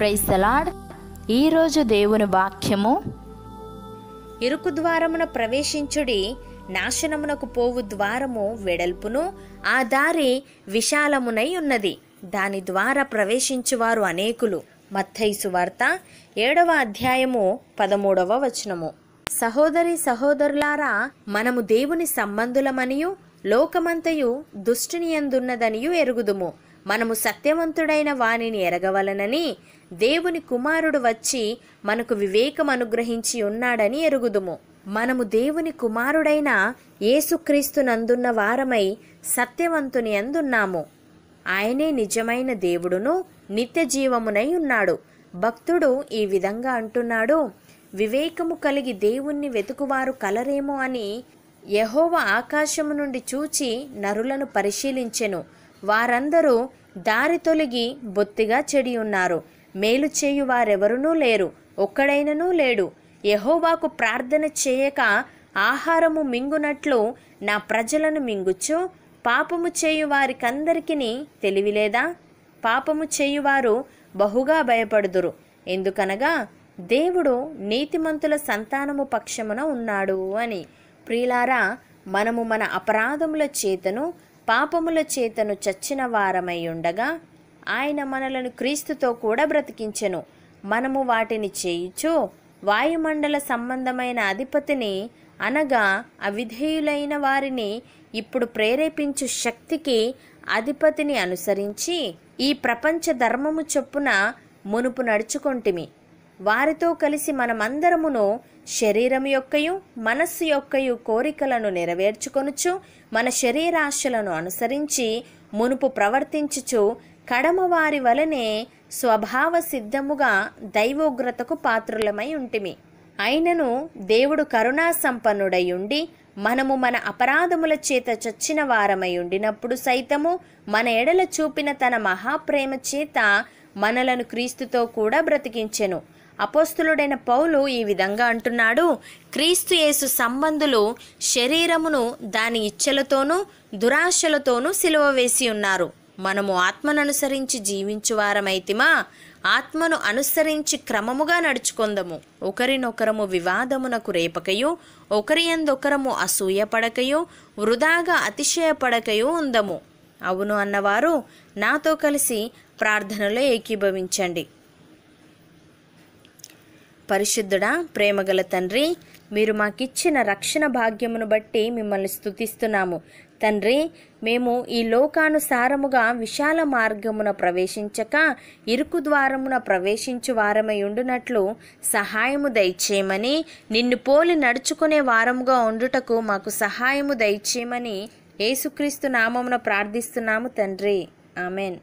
praise తలాడ్ ఈరోజు దేవుని వాక్యము ఇరుకు ద్వారమున ప్రవేశించుడి నాశనమునకు పోవు ద్వారము వెడల్పును ఆ దారి విశాలమునై ఉన్నది దాని ద్వారా ప్రవేశించువారు అనేకులు మత్తైసు వార్త ఏడవ అధ్యాయము పదమూడవ వచనము సహోదరి సహోదరులారా మనము దేవుని సంబంధులమనియు లోకమంతయు దుష్టినియందున్నదనియు ఎరుగుదుము మనము సత్యవంతుడైన వానిని ఎరగవలనని దేవుని కుమారుడు వచ్చి మనకు వివేకం అనుగ్రహించి ఉన్నాడని ఎరుగుదుము మనము దేవుని కుమారుడైన ఏసుక్రీస్తునందున్న వారమై సత్యవంతుని అందున్నాము ఆయనే నిజమైన దేవుడును నిత్య జీవమునై ఉన్నాడు భక్తుడు ఈ విధంగా అంటున్నాడు వివేకము కలిగి దేవుణ్ణి వెతుకువారు కలరేమో అని యహోవ ఆకాశము నుండి చూచి నరులను పరిశీలించెను వారందరూ దారి తొలగి బొత్తిగా చెడి ఉన్నారు మేలు చేయు వారెవరునూ లేరు ఒక్కడైననూ లేడు యహోవాకు ప్రార్థన చేయక ఆహారము మింగునట్లు నా ప్రజలను మింగుచ్చు పాపము చేయు వారికందరికీ తెలివిలేదా పాపము చేయువారు బహుగా భయపడుదురు ఎందుకనగా దేవుడు నీతిమంతుల సంతానము పక్షమున ఉన్నాడు అని ప్రియులారా మనము మన అపరాధముల చేతను పాపముల చేతను చచ్చిన వారమై ఉండగా ఆయన మనలను క్రీస్తుతో కూడా బ్రతికించెను మనము వాటిని చేయుచు వాయుమండల సంబంధమైన అధిపతిని అనగా అవిధేయులైన వారిని ఇప్పుడు ప్రేరేపించు శక్తికి అధిపతిని అనుసరించి ఈ ప్రపంచ ధర్మము చొప్పున మునుపు నడుచుకొంటిమి వారితో కలిసి మనమందరమును శరీరం యొక్కయు మనస్సు యొక్కయు కోరికలను నెరవేర్చుకొనుచు మన శరీరాశలను అనుసరించి మునుపు ప్రవర్తించుచు కడమవారి వలనే స్వభావ సిద్ధముగా దైవోగ్రతకు పాత్రులమై ఉంటిమి అయినను దేవుడు కరుణా సంపన్నుడై ఉండి మనము మన అపరాధముల చేత చచ్చిన వారమై ఉండినప్పుడు సైతము మన ఎడల చూపిన తన మహాప్రేమ చేత మనలను క్రీస్తుతో కూడా బ్రతికించెను అపోస్తులుడైన పౌలు ఈ విధంగా అంటున్నాడు క్రీస్తు యేసు సంబంధులు శరీరమును దాని ఇచ్చలతోనూ దురాశలతోనూ సిలువ వేసి ఉన్నారు మనము ఆత్మను అనుసరించి జీవించువారమైతిమా ఆత్మను అనుసరించి క్రమముగా నడుచుకొందము ఒకరినొకరము వివాదమునకు రేపకయు ఒకరి ఎందొకరము అసూయపడకయు వృధాగా అతిశయపడకయు ఉందము అవును అన్నవారు నాతో కలిసి ప్రార్థనలో ఏకీభవించండి పరిశుద్ధుడా ప్రేమగల తండ్రి మీరు మాకిచ్చిన రక్షణ భాగ్యమును బట్టి మిమ్మల్ని స్థుతిస్తున్నాము తండ్రి మేము ఈ లోకానుసారముగా విశాల మార్గమున ప్రవేశించక ఇరుకు ద్వారమున ప్రవేశించు వారమై ఉండునట్లు సహాయము దయచేయమని నిన్ను పోలి నడుచుకునే వారముగా ఉండుటకు మాకు సహాయము దయచేయమని యేసుక్రీస్తు నామమున ప్రార్థిస్తున్నాము తండ్రి ఆమెన్